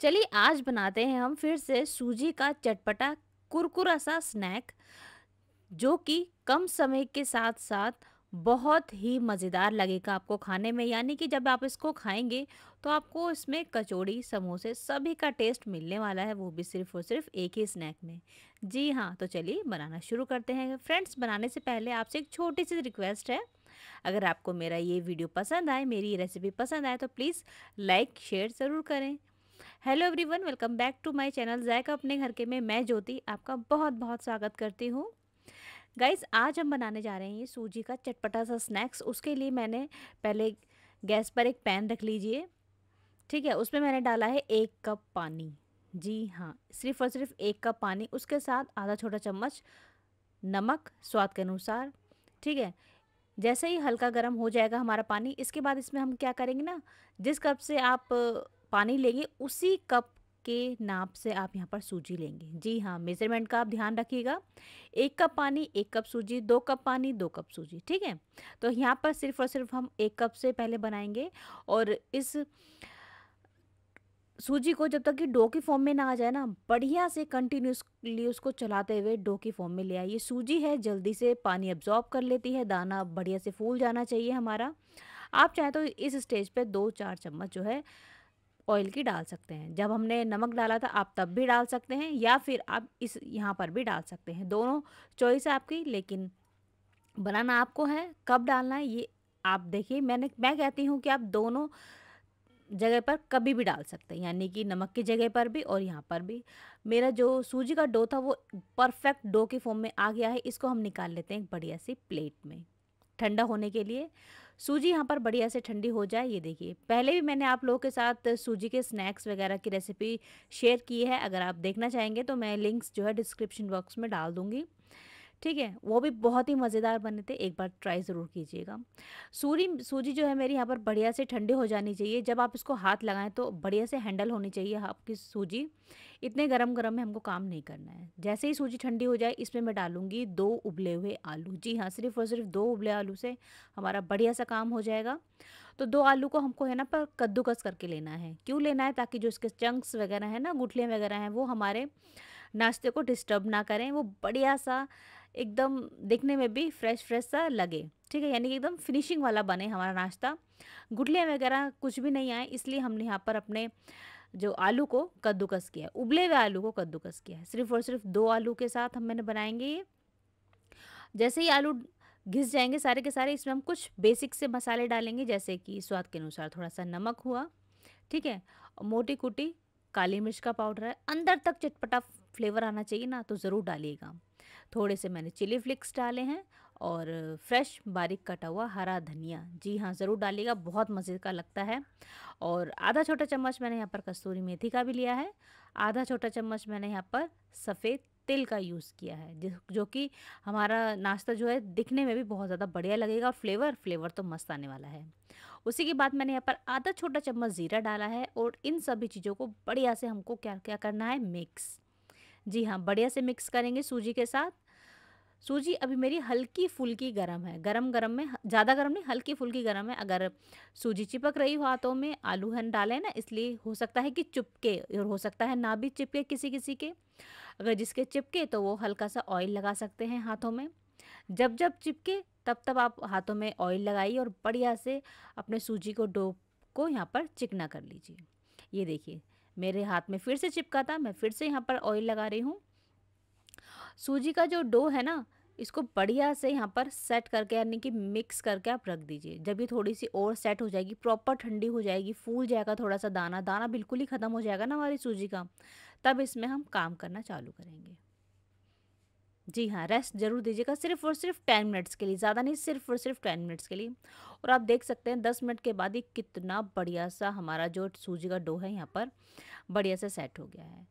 चलिए आज बनाते हैं हम फिर से सूजी का चटपटा कुरकुरा सा स्नैक जो कि कम समय के साथ साथ बहुत ही मज़ेदार लगेगा आपको खाने में यानी कि जब आप इसको खाएंगे तो आपको इसमें कचौड़ी समोसे सभी का टेस्ट मिलने वाला है वो भी सिर्फ और सिर्फ एक ही स्नैक में जी हाँ तो चलिए बनाना शुरू करते हैं फ्रेंड्स बनाने से पहले आपसे एक छोटी सी रिक्वेस्ट है अगर आपको मेरा ये वीडियो पसंद आए मेरी रेसिपी पसंद आए तो प्लीज़ लाइक शेयर ज़रूर करें hello everyone welcome back to my channel Zaika अपने घर के में मैं ज्योति आपका बहुत बहुत स्वागत करती हूँ गाइस आज हम बनाने जा रहे हैं सूजी का चटपटा सा स्नैक्स उसके लिए मैंने पहले गैस पर एक पैन रख लीजिए ठीक है उसमें मैंने डाला है एक कप पानी जी हाँ सिर्फ और सिर्फ एक कप पानी उसके साथ आधा छोटा चम्मच नमक स्वाद के अनुसार ठीक है जैसे ही हल्का गर्म हो जाएगा हमारा पानी इसके बाद इसमें हम क्या करेंगे ना जिस कप से आप पानी लेंगे उसी कप के नाप से आप यहाँ पर सूजी लेंगे जी हाँ मेजरमेंट का आप ध्यान रखिएगा एक कप पानी एक कप सूजी दो कप पानी दो कप सूजी ठीक है तो यहाँ पर सिर्फ और सिर्फ हम एक कप से पहले बनाएंगे और इस सूजी को जब तक कि डो की फॉर्म में ना आ जाए ना बढ़िया से कंटिन्यूसली उसको चलाते हुए डो की फॉर्म में ले आए ये सूजी है जल्दी से पानी अब्जॉर्ब कर लेती है दाना बढ़िया से फूल जाना चाहिए हमारा आप चाहें तो इस स्टेज पे दो चार चम्मच जो है ऑयल की डाल सकते हैं जब हमने नमक डाला था आप तब भी डाल सकते हैं या फिर आप इस यहाँ पर भी डाल सकते हैं दोनों चॉइस है आपकी लेकिन बनाना आपको है कब डालना है ये आप देखिए मैंने मैं कहती हूँ कि आप दोनों जगह पर कभी भी डाल सकते हैं यानी कि नमक की जगह पर भी और यहाँ पर भी मेरा जो सूजी का डो था वो परफेक्ट डो के फॉर्म में आ गया है इसको हम निकाल लेते हैं एक बढ़िया सी प्लेट में ठंडा होने के लिए सूजी यहाँ पर बढ़िया से ठंडी हो जाए ये देखिए पहले भी मैंने आप लोगों के साथ सूजी के स्नैक्स वगैरह की रेसिपी शेयर की है अगर आप देखना चाहेंगे तो मैं लिंक्स जो है डिस्क्रिप्शन बॉक्स में डाल दूँगी ठीक है वो भी बहुत ही मज़ेदार बने थे एक बार ट्राई ज़रूर कीजिएगा सूरी सूजी जो है मेरी यहाँ पर बढ़िया से ठंडी हो जानी चाहिए जब आप इसको हाथ लगाएं तो बढ़िया से हैंडल होनी चाहिए आपकी सूजी इतने गरम गरम में हमको काम नहीं करना है जैसे ही सूजी ठंडी हो जाए इसमें मैं डालूंगी दो उबले हुए आलू जी हाँ सिर्फ और सिर्फ दो उबले आलू से हमारा बढ़िया सा काम हो जाएगा तो दो आलू को हमको है ना पर कद्दूकस करके लेना है क्यों लेना है ताकि जो इसके चंक्स वगैरह हैं ना गुठलियाँ वगैरह हैं वो हमारे नाश्ते को डिस्टर्ब ना करें वो बढ़िया सा एकदम दिखने में भी फ्रेश फ्रेश सा लगे ठीक है यानी कि एकदम फिनिशिंग वाला बने हमारा नाश्ता गुठलियाँ वगैरह कुछ भी नहीं आए इसलिए हमने यहाँ पर अपने जो आलू को कद्दूकस किया है उबले हुए आलू को कद्दूकस किया है सिर्फ और सिर्फ दो आलू के साथ हम मैंने बनाएंगे ये जैसे ही आलू घिस जाएंगे सारे के सारे इसमें हम कुछ बेसिक से मसाले डालेंगे जैसे कि स्वाद के अनुसार थोड़ा सा नमक हुआ ठीक है मोटी कुटी काली मिर्च का पाउडर है अंदर तक चटपटा फ्लेवर आना चाहिए ना तो ज़रूर डालिएगा थोड़े से मैंने चिली फ्लिक्स डाले हैं और फ्रेश बारीक कटा हुआ हरा धनिया जी हाँ ज़रूर डालिएगा बहुत मज़े का लगता है और आधा छोटा चम्मच मैंने यहाँ पर कस्तूरी मेथी का भी लिया है आधा छोटा चम्मच मैंने यहाँ पर सफ़ेद तिल का यूज़ किया है जो कि हमारा नाश्ता जो है दिखने में भी बहुत ज़्यादा बढ़िया लगेगा और फ्लेवर फ्लेवर तो मस्त आने वाला है उसी के बाद मैंने यहाँ पर आधा छोटा चम्मच ज़ीरा डाला है और इन सभी चीज़ों को बढ़िया से हमको क्या क्या करना है मिक्स जी हाँ बढ़िया से मिक्स करेंगे सूजी के साथ सूजी अभी मेरी हल्की फुल्की गर्म है गरम गरम में ज़्यादा गर्म नहीं हल्की फुल्की गर्म है अगर सूजी चिपक रही हो हाथों में आलू हन डाले ना इसलिए हो सकता है कि चिपके और हो सकता है ना भी चिपके किसी किसी के अगर जिसके चिपके तो वो हल्का सा ऑयल लगा सकते हैं हाथों में जब जब चिपके तब तब आप हाथों में ऑयल लगाइए और बढ़िया से अपने सूजी को डो को यहाँ पर चिकना कर लीजिए ये देखिए मेरे हाथ में फिर से चिपका था मैं फिर से यहाँ पर ऑयल लगा रही हूँ सूजी का जो डो है ना इसको बढ़िया से यहाँ पर सेट करके यानी कि मिक्स करके आप रख दीजिए जब ये थोड़ी सी और सेट हो जाएगी प्रॉपर ठंडी हो जाएगी फूल जाएगा थोड़ा सा दाना दाना बिल्कुल ही ख़त्म हो जाएगा ना हमारी सूजी का तब इसमें हम काम करना चालू करेंगे जी हाँ रेस्ट जरूर दीजिएगा सिर्फ और सिर्फ टेन मिनट्स के लिए ज़्यादा नहीं सिर्फ और सिर्फ टेन मिनट्स के लिए और आप देख सकते हैं दस मिनट के बाद ही कितना बढ़िया सा हमारा जो सूजी का डो है यहाँ पर बढ़िया से सेट हो गया है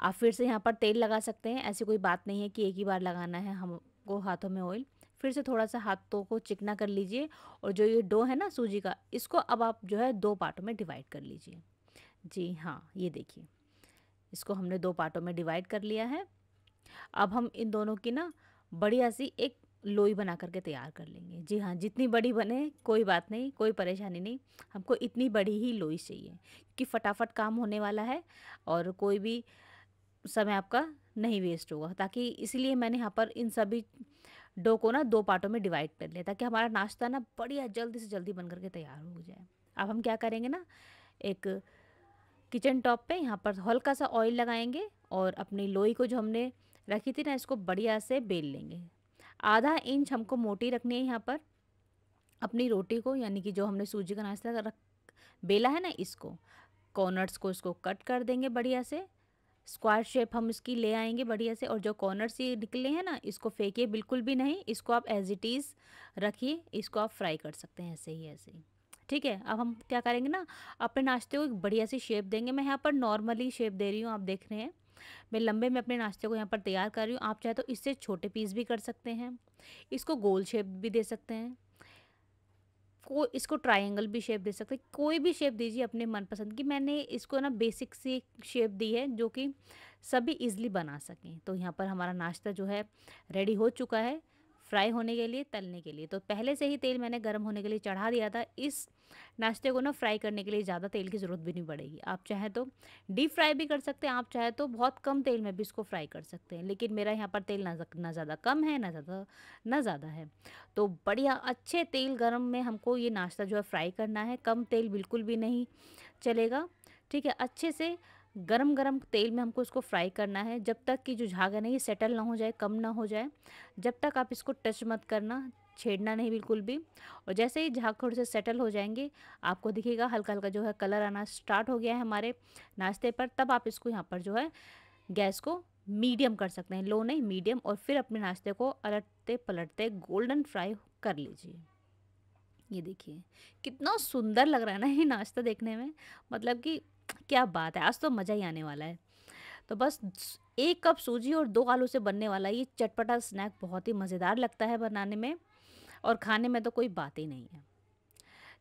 आप फिर से यहाँ पर तेल लगा सकते हैं ऐसी कोई बात नहीं है कि एक ही बार लगाना है हमको हाथों में ऑयल फिर से थोड़ा सा हाथों को चिकना कर लीजिए और जो ये डो है ना सूजी का इसको अब आप जो है दो पार्टों में डिवाइड कर लीजिए जी हाँ ये देखिए इसको हमने दो पार्टों में डिवाइड कर लिया है अब हम इन दोनों की ना बढ़िया सी एक लोई बना करके तैयार कर लेंगे जी हाँ जितनी बड़ी बने कोई बात नहीं कोई परेशानी नहीं हमको इतनी बड़ी ही लोई चाहिए कि फटाफट काम होने वाला है और कोई भी समय आपका नहीं वेस्ट होगा ताकि इसीलिए मैंने यहाँ पर इन सभी डो को ना दो पार्टों में डिवाइड कर लिया ताकि हमारा नाश्ता ना बढ़िया जल्दी से जल्दी बन करके तैयार हो जाए अब हम क्या करेंगे ना एक किचन टॉप पे यहाँ पर हल्का सा ऑयल लगाएंगे और अपनी लोई को जो हमने रखी थी ना इसको बढ़िया से बेल लेंगे आधा इंच हमको मोटी रखनी है यहाँ पर अपनी रोटी को यानी कि जो हमने सूजी का नाश्ता रख बेला है ना इसको कॉर्नर्स को इसको कट कर देंगे बढ़िया से स्क्वायर शेप हम इसकी ले आएंगे बढ़िया से और जो कॉर्नर से निकले हैं ना इसको फेंकिए बिल्कुल भी नहीं इसको आप एज इट इज़ रखिए इसको आप फ्राई कर सकते हैं ऐसे ही ऐसे ही ठीक है अब हम क्या करेंगे ना अपने नाश्ते को एक बढ़िया सी शेप देंगे मैं यहाँ पर नॉर्मली शेप दे रही हूँ आप देख रहे हैं मैं लंबे में अपने नाश्ते को यहाँ पर तैयार कर रही हूँ आप चाहे तो इससे छोटे पीस भी कर सकते हैं इसको गोल शेप भी दे सकते हैं को इसको ट्राइंगल भी शेप दे सकते हैं कोई भी शेप दीजिए अपने मनपसंद की मैंने इसको ना बेसिक सी शेप दी है जो कि सभी इजली बना सकें तो यहाँ पर हमारा नाश्ता जो है रेडी हो चुका है फ्राई होने के लिए तलने के लिए तो पहले से ही तेल मैंने गर्म होने के लिए चढ़ा दिया था इस नाश्ते को ना फ्राई करने के लिए ज़्यादा तेल की ज़रूरत भी नहीं पड़ेगी आप चाहें तो डीप फ्राई भी कर सकते हैं आप चाहें तो बहुत कम तेल में भी इसको फ्राई कर सकते हैं लेकिन मेरा यहाँ पर तेल ना ना ज़्यादा कम है ना ज़्यादा ना ज़्यादा है तो बढ़िया अच्छे तेल गर्म में हमको ये नाश्ता जो है फ्राई करना है कम तेल बिल्कुल भी नहीं चलेगा ठीक है अच्छे से गरम गरम तेल में हमको इसको फ्राई करना है जब तक कि जो धागा नहीं सेटल ना हो जाए कम ना हो जाए जब तक आप इसको टच मत करना छेड़ना नहीं बिल्कुल भी और जैसे ही झाग थोड़े से सेटल हो जाएंगे आपको दिखेगा हल्का हल्का जो है कलर आना स्टार्ट हो गया है हमारे नाश्ते पर तब आप इसको यहाँ पर जो है गैस को मीडियम कर सकते हैं लो नहीं मीडियम और फिर अपने नाश्ते को अलटते पलटते गोल्डन फ्राई कर लीजिए ये देखिए कितना सुंदर लग रहा है ना ये नाश्ता देखने में मतलब कि क्या बात है आज तो मज़ा ही आने वाला है तो बस एक कप सूजी और दो आलू से बनने वाला ये चटपटा स्नैक बहुत ही मज़ेदार लगता है बनाने में और खाने में तो कोई बात ही नहीं है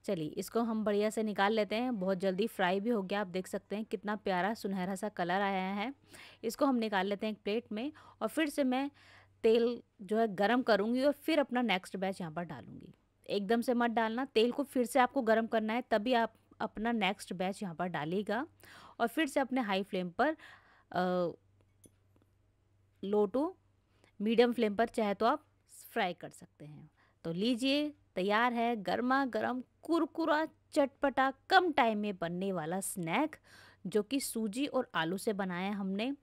चलिए इसको हम बढ़िया से निकाल लेते हैं बहुत जल्दी फ्राई भी हो गया आप देख सकते हैं कितना प्यारा सुनहरा सा कलर आया है इसको हम निकाल लेते हैं एक प्लेट में और फिर से मैं तेल जो है गरम करूँगी और फिर अपना नेक्स्ट बैच यहाँ पर डालूँगी एकदम से मत डालना तेल को फिर से आपको गरम करना है तभी आप अपना नेक्स्ट बैच यहाँ पर डालेगा और फिर से अपने हाई फ्लेम पर लो टू मीडियम फ्लेम पर चाहे तो आप फ्राई कर सकते हैं तो लीजिए तैयार है गर्मा गर्म कुरकुरा चटपटा कम टाइम में बनने वाला स्नैक जो कि सूजी और आलू से बनाया हमने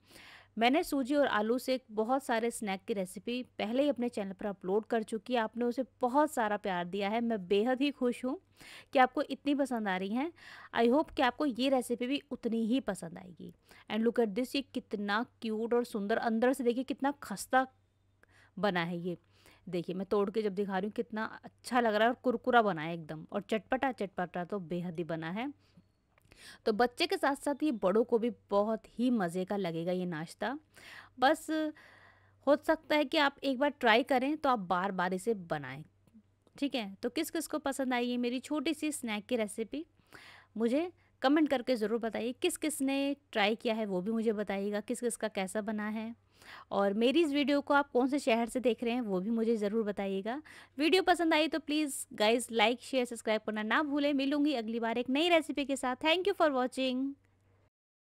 मैंने सूजी और आलू से बहुत सारे स्नैक की रेसिपी पहले ही अपने चैनल पर अपलोड कर चुकी है आपने उसे बहुत सारा प्यार दिया है मैं बेहद ही खुश हूँ कि आपको इतनी पसंद आ रही हैं आई होप कि आपको ये रेसिपी भी उतनी ही पसंद आएगी एंड लुक एट दिस ये कितना क्यूट और सुंदर अंदर से देखिए कितना खस्ता बना है ये देखिए मैं तोड़ के जब दिखा रही हूँ कितना अच्छा लग रहा है और कुरकुरा बना है एकदम और चटपटा चटपटा तो बेहद ही बना है तो बच्चे के साथ साथ ये बड़ों को भी बहुत ही मज़े का लगेगा ये नाश्ता बस हो सकता है कि आप एक बार ट्राई करें तो आप बार बार इसे बनाएं ठीक है तो किस किस को पसंद आई ये मेरी छोटी सी स्नैक की रेसिपी मुझे कमेंट करके ज़रूर बताइए किस किस ने ट्राई किया है वो भी मुझे बताइएगा किस किस का कैसा बना है और मेरी इस वीडियो को आप कौन से शहर से देख रहे हैं वो भी मुझे ज़रूर बताइएगा वीडियो पसंद आई तो please guys like share subscribe करना ना भूलें मिलूंगी अगली बार एक नई रेसिपी के साथ थैंक यू फॉर वॉचिंग